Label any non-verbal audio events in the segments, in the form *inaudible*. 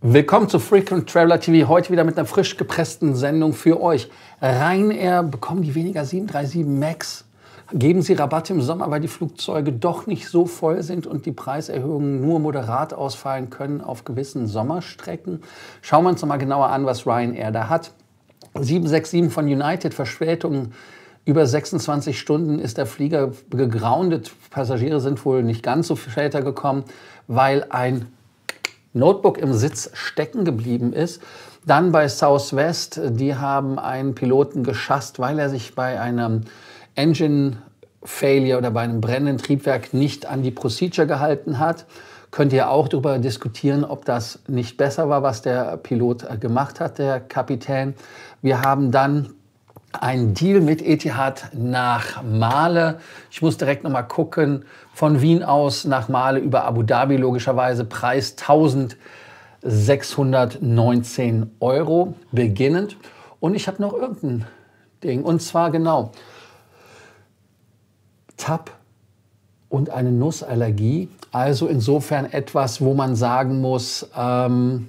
Willkommen zu Frequent Traveler TV. Heute wieder mit einer frisch gepressten Sendung für euch. Ryanair bekommen die weniger 737 MAX. Geben sie Rabatte im Sommer, weil die Flugzeuge doch nicht so voll sind und die Preiserhöhungen nur moderat ausfallen können auf gewissen Sommerstrecken. Schauen wir uns noch mal genauer an, was Ryanair da hat. 767 von United, Verspätungen über 26 Stunden ist der Flieger gegroundet. Passagiere sind wohl nicht ganz so später gekommen, weil ein Notebook im Sitz stecken geblieben ist. Dann bei Southwest, die haben einen Piloten geschasst, weil er sich bei einem Engine Failure oder bei einem brennenden Triebwerk nicht an die Procedure gehalten hat. Könnt ihr auch darüber diskutieren, ob das nicht besser war, was der Pilot äh, gemacht hat, der Kapitän. Wir haben dann einen Deal mit Etihad nach Male. Ich muss direkt nochmal gucken, von Wien aus nach Male über Abu Dhabi logischerweise. Preis 1619 Euro beginnend. Und ich habe noch irgendein Ding. Und zwar genau Tab und eine Nussallergie. Also insofern etwas, wo man sagen muss, ähm,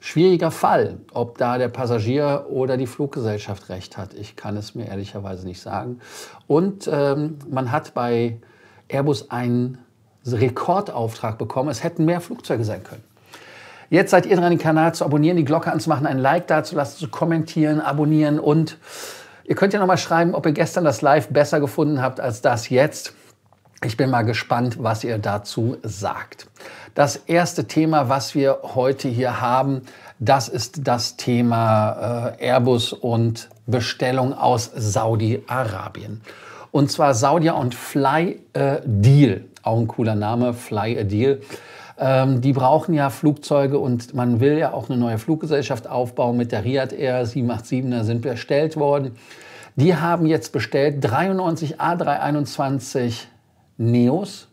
schwieriger Fall, ob da der Passagier oder die Fluggesellschaft recht hat. Ich kann es mir ehrlicherweise nicht sagen. Und ähm, man hat bei Airbus einen Rekordauftrag bekommen. Es hätten mehr Flugzeuge sein können. Jetzt seid ihr dran, den Kanal zu abonnieren, die Glocke anzumachen, ein Like dazulassen, zu kommentieren, abonnieren und ihr könnt ja nochmal schreiben, ob ihr gestern das Live besser gefunden habt als das jetzt. Ich bin mal gespannt, was ihr dazu sagt. Das erste Thema, was wir heute hier haben, das ist das Thema äh, Airbus und Bestellung aus Saudi-Arabien. Und zwar Saudia und Fly a Deal. Auch ein cooler Name, Fly a Deal. Ähm, die brauchen ja Flugzeuge und man will ja auch eine neue Fluggesellschaft aufbauen mit der Riyadh Air 787er sind bestellt worden. Die haben jetzt bestellt 93 A321 Neos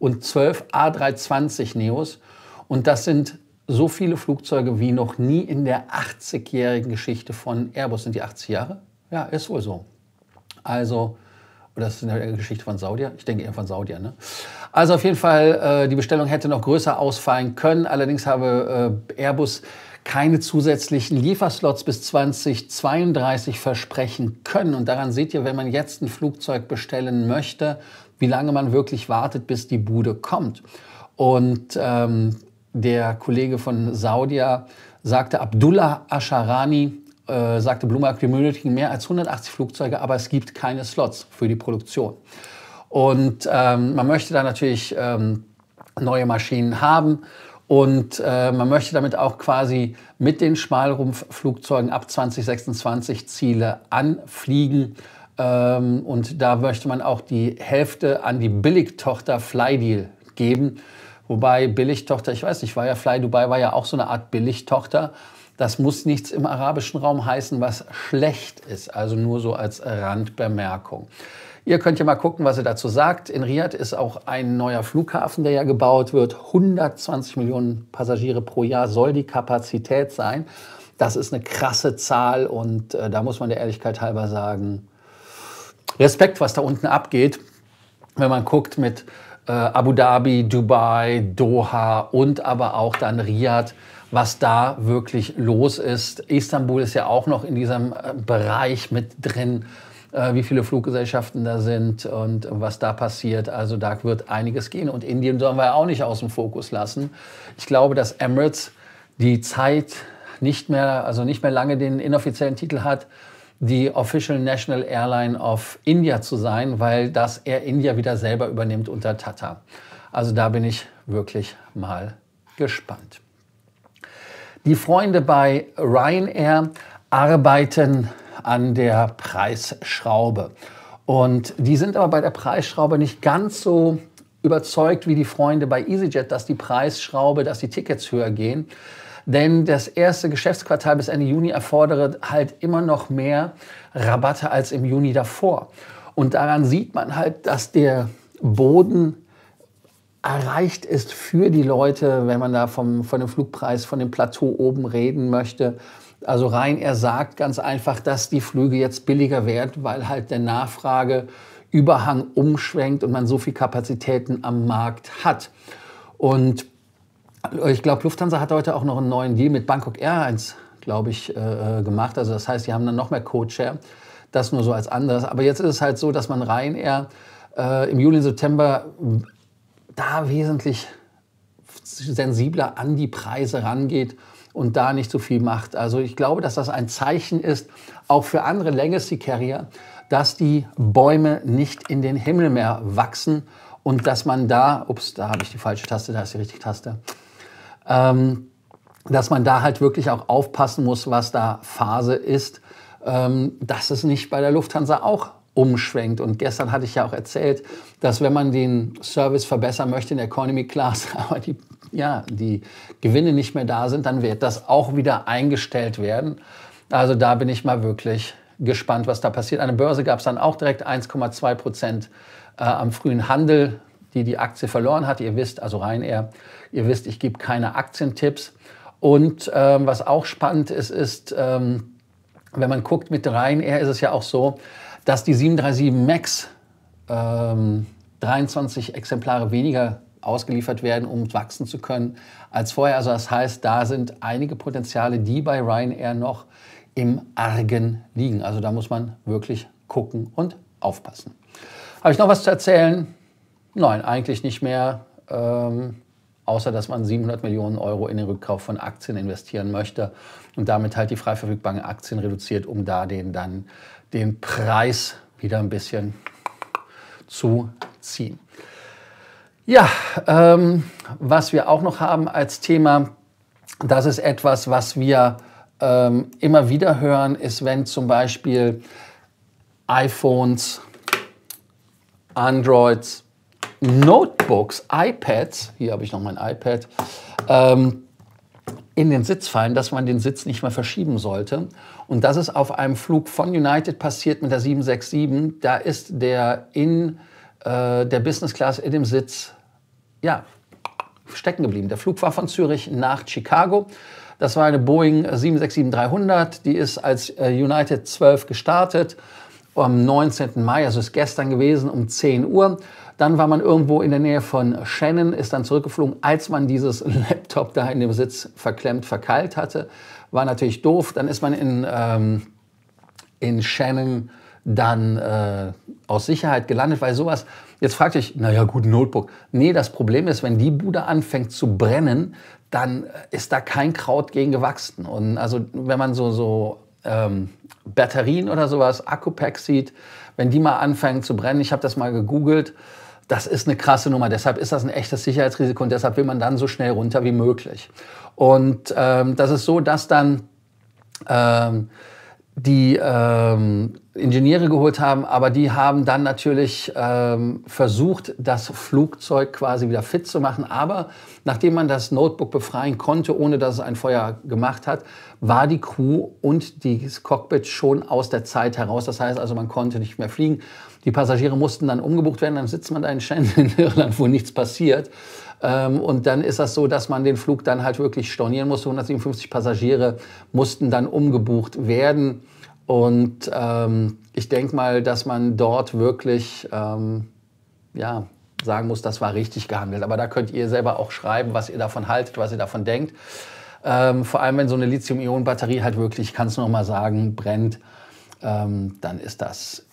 und 12 A320 Neos. Und das sind so viele Flugzeuge wie noch nie in der 80-jährigen Geschichte von Airbus. Sind die 80 Jahre? Ja, ist wohl so. Also oder ist das eine Geschichte von Saudia? Ich denke eher von Saudia. ne? Also auf jeden Fall, äh, die Bestellung hätte noch größer ausfallen können. Allerdings habe äh, Airbus keine zusätzlichen Lieferslots bis 2032 versprechen können. Und daran seht ihr, wenn man jetzt ein Flugzeug bestellen möchte, wie lange man wirklich wartet, bis die Bude kommt. Und ähm, der Kollege von Saudia sagte, Abdullah Asharani, äh, sagte Bloomberg, wir benötigen mehr als 180 Flugzeuge, aber es gibt keine Slots für die Produktion. Und ähm, man möchte da natürlich ähm, neue Maschinen haben. Und äh, man möchte damit auch quasi mit den Schmalrumpfflugzeugen ab 2026 Ziele anfliegen. Ähm, und da möchte man auch die Hälfte an die Billigtochter Flydeal geben. Wobei Billigtochter, ich weiß nicht, war ja Fly Dubai war ja auch so eine Art Billigtochter. Das muss nichts im arabischen Raum heißen, was schlecht ist. Also nur so als Randbemerkung. Ihr könnt ja mal gucken, was ihr dazu sagt. In Riyadh ist auch ein neuer Flughafen, der ja gebaut wird. 120 Millionen Passagiere pro Jahr soll die Kapazität sein. Das ist eine krasse Zahl und äh, da muss man der Ehrlichkeit halber sagen, Respekt, was da unten abgeht, wenn man guckt mit äh, Abu Dhabi, Dubai, Doha und aber auch dann Riyadh was da wirklich los ist. Istanbul ist ja auch noch in diesem äh, Bereich mit drin, äh, wie viele Fluggesellschaften da sind und was da passiert. Also da wird einiges gehen. Und Indien sollen wir auch nicht aus dem Fokus lassen. Ich glaube, dass Emirates die Zeit nicht mehr, also nicht mehr lange den inoffiziellen Titel hat, die Official National Airline of India zu sein, weil das Air India wieder selber übernimmt unter Tata. Also da bin ich wirklich mal gespannt. Die Freunde bei Ryanair arbeiten an der Preisschraube. Und die sind aber bei der Preisschraube nicht ganz so überzeugt wie die Freunde bei EasyJet, dass die Preisschraube, dass die Tickets höher gehen. Denn das erste Geschäftsquartal bis Ende Juni erfordert halt immer noch mehr Rabatte als im Juni davor. Und daran sieht man halt, dass der Boden erreicht ist für die Leute, wenn man da vom, von dem Flugpreis, von dem Plateau oben reden möchte. Also rein, er sagt ganz einfach, dass die Flüge jetzt billiger werden, weil halt der Nachfrageüberhang umschwenkt und man so viel Kapazitäten am Markt hat. Und äh, ich glaube, Lufthansa hat heute auch noch einen neuen Deal mit Bangkok Airlines, glaube ich, äh, äh, gemacht. Also das heißt, die haben dann noch mehr Co-Share. Das nur so als anderes. Aber jetzt ist es halt so, dass man Ryanair äh, im Juli und September da wesentlich sensibler an die Preise rangeht und da nicht so viel macht. Also ich glaube, dass das ein Zeichen ist, auch für andere Legacy Carrier, dass die Bäume nicht in den Himmel mehr wachsen und dass man da, ups, da habe ich die falsche Taste, da ist die richtige Taste, ähm, dass man da halt wirklich auch aufpassen muss, was da Phase ist, ähm, dass es nicht bei der Lufthansa auch umschwenkt. Und gestern hatte ich ja auch erzählt, dass wenn man den Service verbessern möchte in der Economy Class, *laughs* aber die, ja, die Gewinne nicht mehr da sind, dann wird das auch wieder eingestellt werden. Also da bin ich mal wirklich gespannt, was da passiert. An der Börse gab es dann auch direkt 1,2 Prozent äh, am frühen Handel, die die Aktie verloren hat. Ihr wisst, also Ryanair, ihr wisst, ich gebe keine Aktientipps. Und ähm, was auch spannend ist, ist, ähm, wenn man guckt mit Ryanair, ist es ja auch so, dass die 737 MAX ähm, 23 Exemplare weniger ausgeliefert werden, um wachsen zu können als vorher. Also das heißt, da sind einige Potenziale, die bei Ryanair noch im Argen liegen. Also da muss man wirklich gucken und aufpassen. Habe ich noch was zu erzählen? Nein, eigentlich nicht mehr. Ähm, außer dass man 700 Millionen Euro in den Rückkauf von Aktien investieren möchte und damit halt die frei verfügbaren Aktien reduziert, um da den dann den Preis wieder ein bisschen zu ziehen. Ja, ähm, was wir auch noch haben als Thema, das ist etwas, was wir ähm, immer wieder hören, ist, wenn zum Beispiel iPhones, Androids, Notebooks, iPads, hier habe ich noch mein iPad, ähm, in den Sitz fallen, dass man den Sitz nicht mehr verschieben sollte. Und das ist auf einem Flug von United passiert mit der 767. Da ist der in äh, der Business Class in dem Sitz ja, stecken geblieben. Der Flug war von Zürich nach Chicago. Das war eine Boeing 767-300. Die ist als äh, United 12 gestartet am 19. Mai, also ist gestern gewesen, um 10 Uhr. Dann war man irgendwo in der Nähe von Shannon, ist dann zurückgeflogen, als man dieses *laughs* Laptop da in dem Sitz verklemmt, verkeilt hatte. War natürlich doof. Dann ist man in, ähm, in Shannon dann äh, aus Sicherheit gelandet, weil sowas, jetzt fragt euch, naja gut, Notebook. Nee, das Problem ist, wenn die Bude anfängt zu brennen, dann äh, ist da kein Kraut gegen gewachsen. Und also wenn man so, so ähm, Batterien oder sowas, akku packs sieht, wenn die mal anfangen zu brennen, ich habe das mal gegoogelt, das ist eine krasse Nummer. Deshalb ist das ein echtes Sicherheitsrisiko und deshalb will man dann so schnell runter wie möglich. Und ähm, das ist so, dass dann ähm, die ähm, Ingenieure geholt haben, aber die haben dann natürlich ähm, versucht, das Flugzeug quasi wieder fit zu machen. Aber nachdem man das Notebook befreien konnte, ohne dass es ein Feuer gemacht hat, war die Crew und das Cockpit schon aus der Zeit heraus. Das heißt also, man konnte nicht mehr fliegen. Die Passagiere mussten dann umgebucht werden. Dann sitzt man da in Schengen *laughs* in Irland, wo nichts passiert. Ähm, und dann ist das so, dass man den Flug dann halt wirklich stornieren musste. 157 Passagiere mussten dann umgebucht werden. Und ähm, ich denke mal, dass man dort wirklich ähm, ja, sagen muss, das war richtig gehandelt. Aber da könnt ihr selber auch schreiben, was ihr davon haltet, was ihr davon denkt. Ähm, vor allem, wenn so eine Lithium-Ionen-Batterie halt wirklich, kannst du es nochmal sagen, brennt, ähm, dann ist das,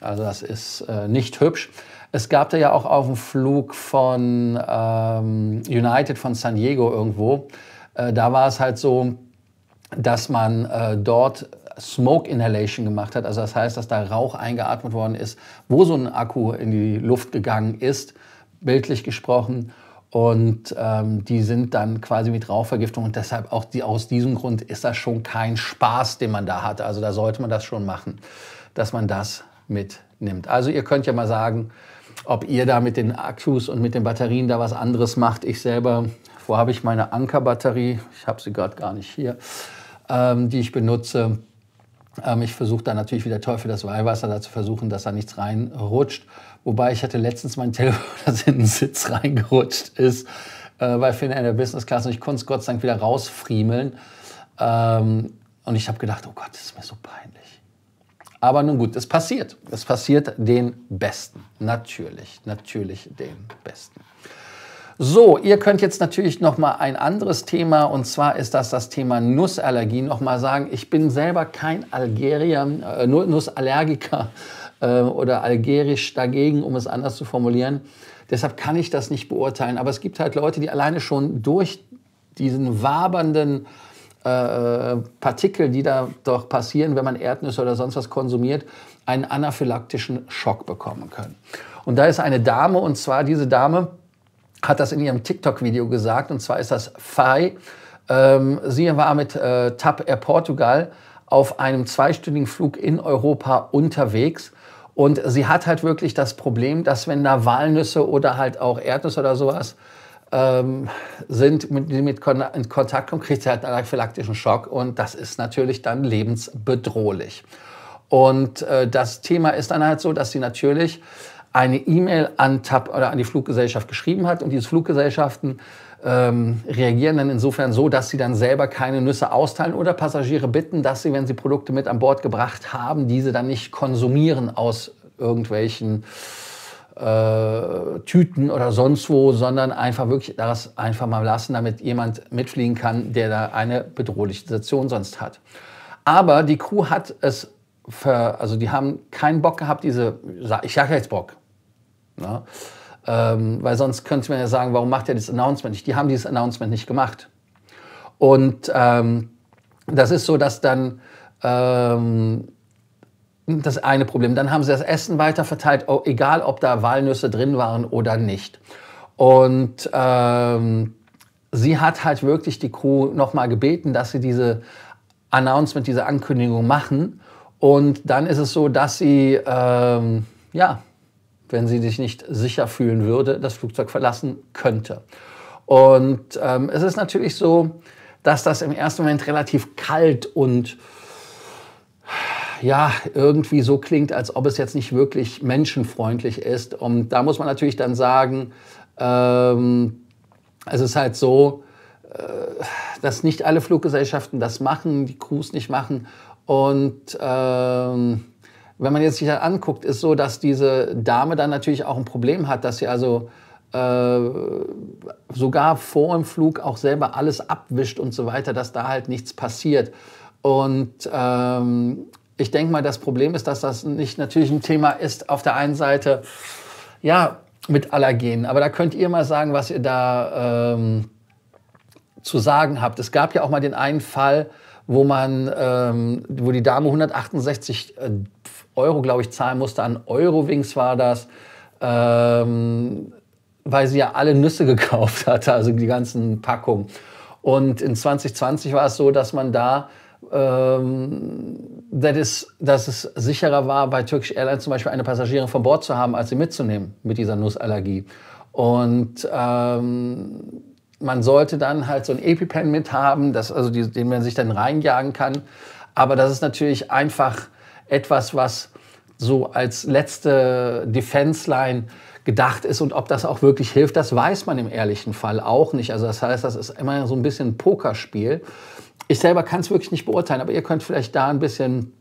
also das ist äh, nicht hübsch. Es gab da ja auch auf dem Flug von ähm, United von San Diego irgendwo, äh, da war es halt so, dass man äh, dort Smoke Inhalation gemacht hat. Also das heißt, dass da Rauch eingeatmet worden ist, wo so ein Akku in die Luft gegangen ist, bildlich gesprochen. Und ähm, die sind dann quasi mit Rauchvergiftung. Und deshalb auch die, aus diesem Grund ist das schon kein Spaß, den man da hat. Also da sollte man das schon machen, dass man das mitnimmt. Also ihr könnt ja mal sagen, ob ihr da mit den Akkus und mit den Batterien da was anderes macht. Ich selber, wo habe ich meine Ankerbatterie? Ich habe sie gerade gar nicht hier, ähm, die ich benutze. Ähm, ich versuche da natürlich wie der Teufel das Weihwasser da zu versuchen, dass da nichts reinrutscht. Wobei ich hatte letztens mein Telefon, *laughs* das in den Sitz reingerutscht ist, äh, bei Finn in der Business Class und ich konnte es Gott sei Dank wieder rausfriemeln. Ähm, und ich habe gedacht, oh Gott, das ist mir so peinlich. Aber nun gut, es passiert. Es passiert den Besten. Natürlich, natürlich den Besten. So, ihr könnt jetzt natürlich noch mal ein anderes Thema und zwar ist das das Thema Nussallergie noch mal sagen. Ich bin selber kein Algerier, äh, Nussallergiker äh, oder algerisch dagegen, um es anders zu formulieren. Deshalb kann ich das nicht beurteilen. Aber es gibt halt Leute, die alleine schon durch diesen wabernden äh, Partikel, die da doch passieren, wenn man Erdnüsse oder sonst was konsumiert, einen anaphylaktischen Schock bekommen können. Und da ist eine Dame und zwar diese Dame hat das in ihrem TikTok-Video gesagt. Und zwar ist das Fai. Ähm, sie war mit äh, TAP Air Portugal auf einem zweistündigen Flug in Europa unterwegs. Und sie hat halt wirklich das Problem, dass wenn da Walnüsse oder halt auch Erdnüsse oder sowas ähm, sind, mit, mit Kon in Kontakt kommen, kriegt sie halt einen anaphylaktischen Schock. Und das ist natürlich dann lebensbedrohlich. Und äh, das Thema ist dann halt so, dass sie natürlich eine E-Mail an TAP oder an die Fluggesellschaft geschrieben hat und diese Fluggesellschaften ähm, reagieren dann insofern so, dass sie dann selber keine Nüsse austeilen oder Passagiere bitten, dass sie, wenn sie Produkte mit an Bord gebracht haben, diese dann nicht konsumieren aus irgendwelchen äh, Tüten oder sonst wo, sondern einfach wirklich das einfach mal lassen, damit jemand mitfliegen kann, der da eine bedrohliche Situation sonst hat. Aber die Crew hat es, für, also die haben keinen Bock gehabt, diese, ich sage jetzt Bock, Ne? Ähm, weil sonst könnte man ja sagen, warum macht er das Announcement nicht? Die haben dieses Announcement nicht gemacht. Und ähm, das ist so, dass dann ähm, das eine Problem. Dann haben sie das Essen weiter verteilt, oh, egal ob da Walnüsse drin waren oder nicht. Und ähm, sie hat halt wirklich die Crew nochmal gebeten, dass sie diese Announcement, diese Ankündigung machen. Und dann ist es so, dass sie, ähm, ja, wenn sie sich nicht sicher fühlen würde, das Flugzeug verlassen könnte. Und ähm, es ist natürlich so, dass das im ersten Moment relativ kalt und ja, irgendwie so klingt, als ob es jetzt nicht wirklich menschenfreundlich ist. Und da muss man natürlich dann sagen, ähm, es ist halt so, äh, dass nicht alle Fluggesellschaften das machen, die Crews nicht machen. Und ähm, wenn man jetzt sich das anguckt, ist so, dass diese Dame dann natürlich auch ein Problem hat, dass sie also äh, sogar vor dem Flug auch selber alles abwischt und so weiter, dass da halt nichts passiert. Und ähm, ich denke mal, das Problem ist, dass das nicht natürlich ein Thema ist. Auf der einen Seite, ja, mit Allergenen. Aber da könnt ihr mal sagen, was ihr da ähm, zu sagen habt. Es gab ja auch mal den einen Fall, wo man, ähm, wo die Dame 168 Euro, glaube ich, zahlen musste. An Eurowings war das. Ähm, weil sie ja alle Nüsse *laughs* gekauft hatte, also die ganzen Packungen. Und in 2020 war es so, dass man da, ähm, das ist, dass es sicherer war, bei Turkish Airlines zum Beispiel eine Passagierin von Bord zu haben, als sie mitzunehmen mit dieser Nussallergie. Und ähm, man sollte dann halt so ein EpiPen mit haben, das, also die, den man sich dann reinjagen kann. Aber das ist natürlich einfach etwas, was so als letzte Defense-Line gedacht ist und ob das auch wirklich hilft, das weiß man im ehrlichen Fall auch nicht. Also das heißt, das ist immer so ein bisschen Pokerspiel. Ich selber kann es wirklich nicht beurteilen, aber ihr könnt vielleicht da ein bisschen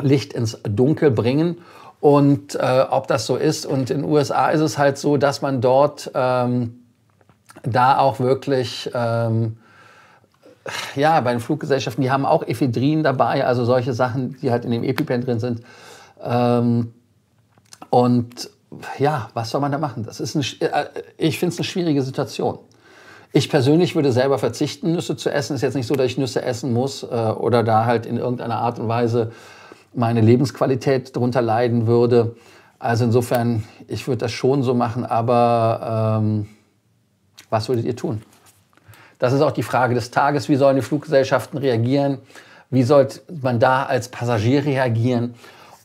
Licht ins Dunkel bringen und äh, ob das so ist. Und in den USA ist es halt so, dass man dort ähm, da auch wirklich ähm, ja, bei den Fluggesellschaften, die haben auch Ephedrin dabei, also solche Sachen, die halt in dem EpiPen drin sind. Ähm, und ja, was soll man da machen? Das ist eine, äh, ich finde es eine schwierige Situation. Ich persönlich würde selber verzichten, Nüsse zu essen. Ist jetzt nicht so, dass ich Nüsse essen muss äh, oder da halt in irgendeiner Art und Weise meine Lebensqualität drunter leiden würde. Also insofern, ich würde das schon so machen, aber ähm, was würdet ihr tun? Das ist auch die Frage des Tages. Wie sollen die Fluggesellschaften reagieren? Wie sollte man da als Passagier reagieren?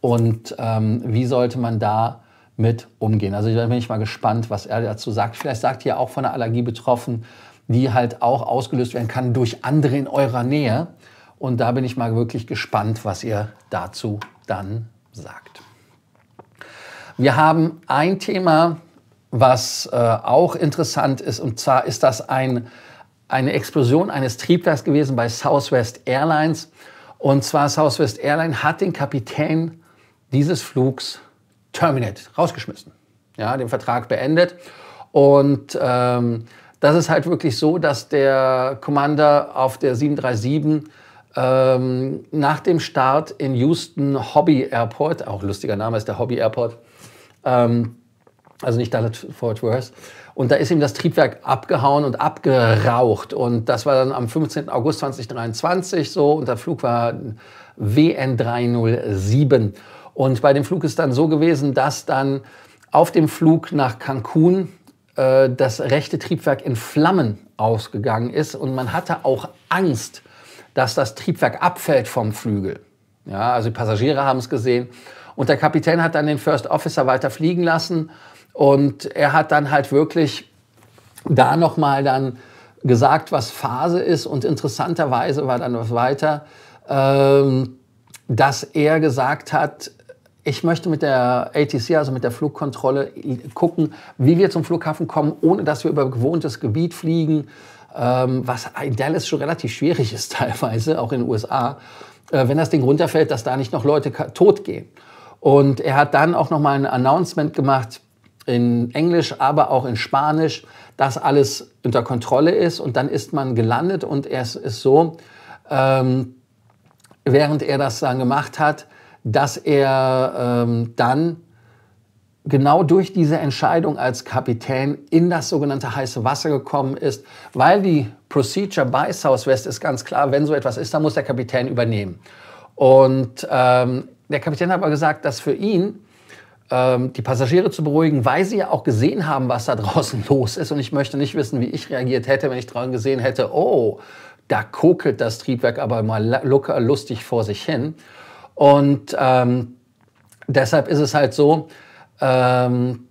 Und ähm, wie sollte man da mit umgehen? Also da bin ich mal gespannt, was er dazu sagt. Vielleicht sagt ihr auch von einer Allergie betroffen, die halt auch ausgelöst werden kann durch andere in eurer Nähe. Und da bin ich mal wirklich gespannt, was ihr dazu dann sagt. Wir haben ein Thema, was äh, auch interessant ist, und zwar ist das ein eine Explosion eines Triebwerks gewesen bei Southwest Airlines. Und zwar Southwest Airlines hat den Kapitän dieses Flugs terminated, rausgeschmissen, ja, den Vertrag beendet. Und ähm, das ist halt wirklich so, dass der Commander auf der 737 ähm, nach dem Start in Houston Hobby Airport, auch lustiger Name ist der Hobby Airport, ähm, also nicht Dallas Fort Worth, und da ist ihm das Triebwerk abgehauen und abgeraucht. Und das war dann am 15. August 2023 so. Und der Flug war WN 307. Und bei dem Flug ist dann so gewesen, dass dann auf dem Flug nach Cancun äh, das rechte Triebwerk in Flammen ausgegangen ist. Und man hatte auch Angst, dass das Triebwerk abfällt vom Flügel. Ja, also die Passagiere haben es gesehen. Und der Kapitän hat dann den First Officer weiter fliegen lassen. Und er hat dann halt wirklich da nochmal dann gesagt, was Phase ist. Und interessanterweise war dann was weiter, ähm, dass er gesagt hat, ich möchte mit der ATC, also mit der Flugkontrolle, gucken, wie wir zum Flughafen kommen, ohne dass wir über gewohntes Gebiet fliegen, ähm, was in Dallas schon relativ schwierig ist *laughs* teilweise, auch in den USA, äh, wenn das Ding runterfällt, dass da nicht noch Leute totgehen. Und er hat dann auch nochmal ein Announcement gemacht, in Englisch, aber auch in Spanisch, das alles unter Kontrolle ist. Und dann ist man gelandet und er ist so, ähm, während er das dann gemacht hat, dass er ähm, dann genau durch diese Entscheidung als Kapitän in das sogenannte heiße Wasser gekommen ist, weil die Procedure bei Southwest ist ganz klar, wenn so etwas ist, dann muss der Kapitän übernehmen. Und ähm, der Kapitän hat aber gesagt, dass für ihn ähm, die Passagiere zu beruhigen, weil sie ja auch gesehen haben, was da *laughs* draußen los ist. Und ich möchte nicht wissen, wie ich reagiert hätte, wenn ich draußen gesehen hätte, oh, da kokelt das Triebwerk aber mal lustig vor sich hin. Und ähm, deshalb ist es halt so, ähm,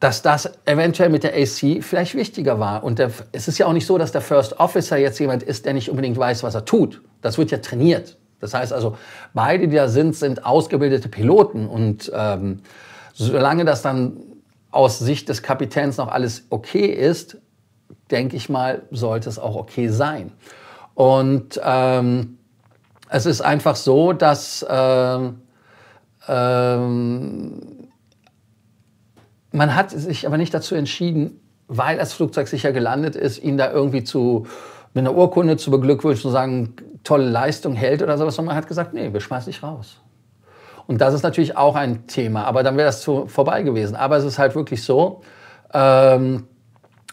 dass das eventuell mit der AC vielleicht wichtiger war. Und der, es ist ja auch nicht so, dass der First Officer jetzt jemand ist, der nicht unbedingt weiß, was er tut. Das wird ja trainiert. Das heißt also, beide, die da sind, sind ausgebildete Piloten. Und ähm, solange das dann aus Sicht des Kapitäns noch alles okay ist, denke ich mal, sollte es auch okay sein. Und ähm, es ist einfach so, dass ähm, ähm man hat sich aber nicht dazu entschieden, weil das Flugzeug sicher gelandet ist, ihn da irgendwie zu mit einer Urkunde zu beglückwünschen und sagen, tolle Leistung hält oder sowas, sondern man hat gesagt, nee, wir schmeißen dich raus. Und das ist natürlich auch ein Thema, aber dann wäre das zu, vorbei gewesen. Aber es ist halt wirklich so. Ähm,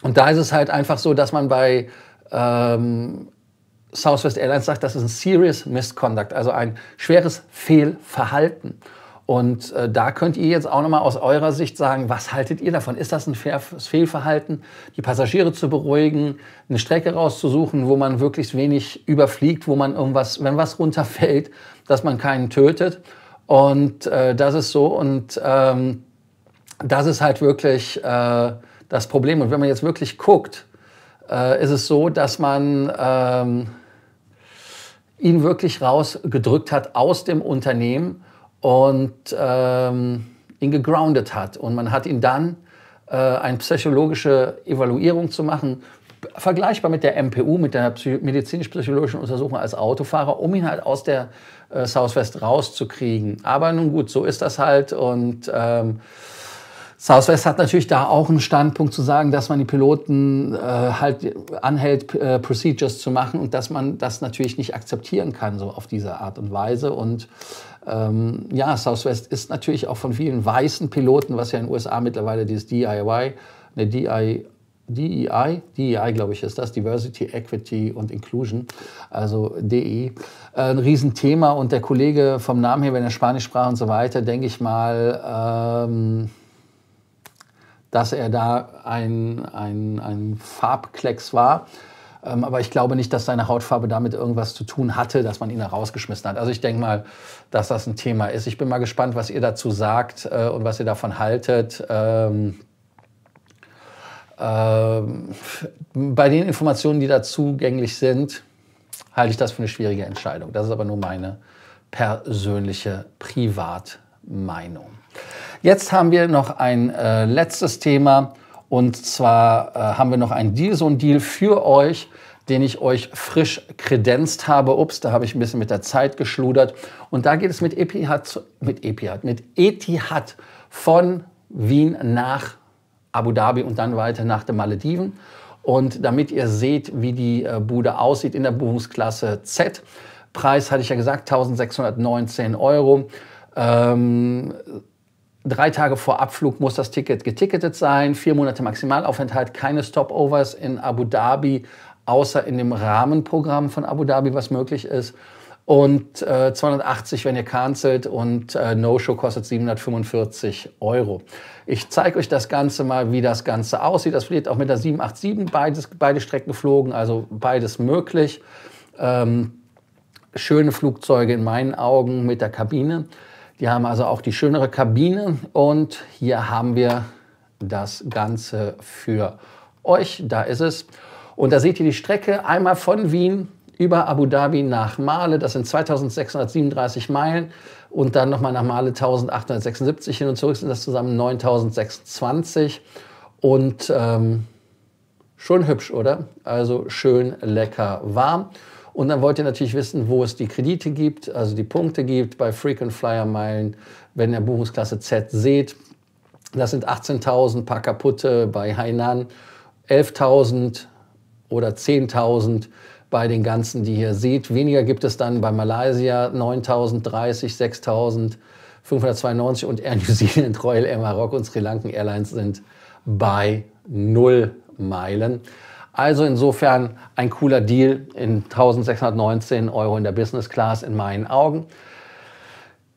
und da ist es halt einfach so, dass man bei ähm, Southwest Airlines sagt, das ist ein Serious Misconduct, also ein schweres Fehlverhalten. Und äh, da könnt ihr jetzt auch nochmal aus eurer Sicht sagen, was haltet ihr davon? Ist das ein faires Fehlverhalten, die Passagiere zu beruhigen, eine Strecke rauszusuchen, wo man wirklich wenig überfliegt, wo man irgendwas, wenn was runterfällt, dass man keinen tötet? Und äh, das ist so. Und ähm, das ist halt wirklich äh, das Problem. Und wenn man jetzt wirklich guckt, äh, ist es so, dass man... Ähm, ihn wirklich rausgedrückt hat aus dem Unternehmen und ähm, ihn gegroundet hat. Und man hat ihn dann äh, eine psychologische Evaluierung zu machen, vergleichbar mit der MPU, mit der medizinisch-psychologischen Untersuchung als Autofahrer, um ihn halt aus der äh, Southwest rauszukriegen. Aber nun gut, so ist das halt und ähm, Southwest hat natürlich da auch einen Standpunkt zu sagen, dass man die Piloten äh, halt anhält, äh, Procedures zu machen und dass man das natürlich nicht akzeptieren kann, so auf diese Art und Weise. Und ähm, ja, Southwest ist natürlich auch von vielen weißen Piloten, was ja in den USA mittlerweile dieses DIY, ne, DI, DEI, DEI glaube ich ist das, Diversity, Equity und Inclusion, also DE, äh, ein Riesenthema. Und der Kollege vom Namen her, wenn er Spanisch sprach und so weiter, denke ich mal, ähm, dass er da ein, ein, ein Farbklecks war. Ähm, aber ich glaube nicht, dass seine Hautfarbe damit irgendwas zu tun hatte, dass man ihn da rausgeschmissen hat. Also ich denke mal, dass das ein Thema ist. Ich bin mal gespannt, was ihr dazu sagt äh, und was ihr davon haltet. Ähm, ähm, bei den Informationen, die da zugänglich sind, halte ich das für eine schwierige Entscheidung. Das ist aber nur meine persönliche Privatmeinung. Jetzt haben wir noch ein äh, letztes Thema. Und zwar äh, haben wir noch einen Deal, so einen Deal für euch, den ich euch frisch kredenzt habe. Ups, da habe ich ein bisschen mit der Zeit geschludert. Und da geht es mit Etihad, mit Etihad, mit Etihad von Wien nach Abu Dhabi und dann weiter nach den Malediven. Und damit ihr seht, wie die äh, Bude aussieht in der Buchungsklasse Z, Preis hatte ich ja gesagt, 1619 Euro. Ähm, drei Tage vor Abflug muss das Ticket geticketet sein, vier Monate Maximalaufenthalt, keine Stopovers in Abu Dhabi, außer in dem Rahmenprogramm von Abu Dhabi, was möglich ist. Und äh, 280, wenn ihr cancelt und äh, No-Show kostet 745 Euro. Ich zeige euch das Ganze mal, wie das Ganze aussieht. Das wird auch mit der 787 beides, beide Strecken geflogen, also beides möglich. Ähm, schöne Flugzeuge in meinen Augen mit der Kabine. Die haben also auch die schönere Kabine und hier haben wir das Ganze für euch. Da ist es. Und da seht ihr die Strecke einmal von Wien über Abu Dhabi nach Male. Das sind 2637 Meilen und dann nochmal nach Male 1876 hin und zurück sind das zusammen 9026. Und ähm, schon hübsch, oder? Also schön lecker warm. Und dann wollt ihr natürlich wissen, wo es die Kredite gibt, also die Punkte gibt bei Frequent Flyer Meilen, wenn ihr Buchungsklasse Z seht. Das sind 18.000, paar kaputte bei Hainan, 11.000 oder 10.000 bei den ganzen, die ihr seht. Weniger gibt es dann bei Malaysia 9.000, 30, 6.000. 592 und Air New Zealand, Royal Air Marokko und Sri Lankan Airlines sind bei null Meilen. Also insofern ein cooler Deal in 1619 Euro in der Business Class in meinen Augen.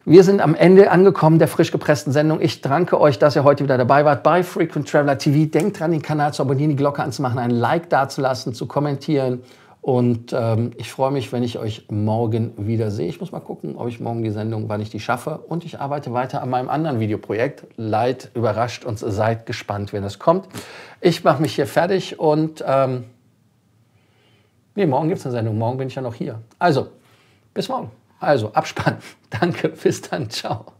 Wir sind am Ende angekommen der frisch gepressten Sendung. Ich danke euch, dass ihr heute wieder dabei wart bei Frequent Traveler TV. Denkt dran, den Kanal zu abonnieren, die Glocke anzumachen, ein Like dazulassen, zu kommentieren und ähm, ich freue mich, wenn ich euch morgen wieder sehe. Ich muss mal gucken, ob ich morgen die Sendung, wann ich die schaffe. Und ich arbeite weiter an meinem anderen Videoprojekt. Leid, überrascht und seid gespannt, wenn es kommt. Ich mache mich hier fertig und ähm, nee, morgen gibt es eine Sendung. Morgen bin ich ja noch hier. Also, bis morgen. Also, abspannen. *laughs* Danke, bis dann. Ciao.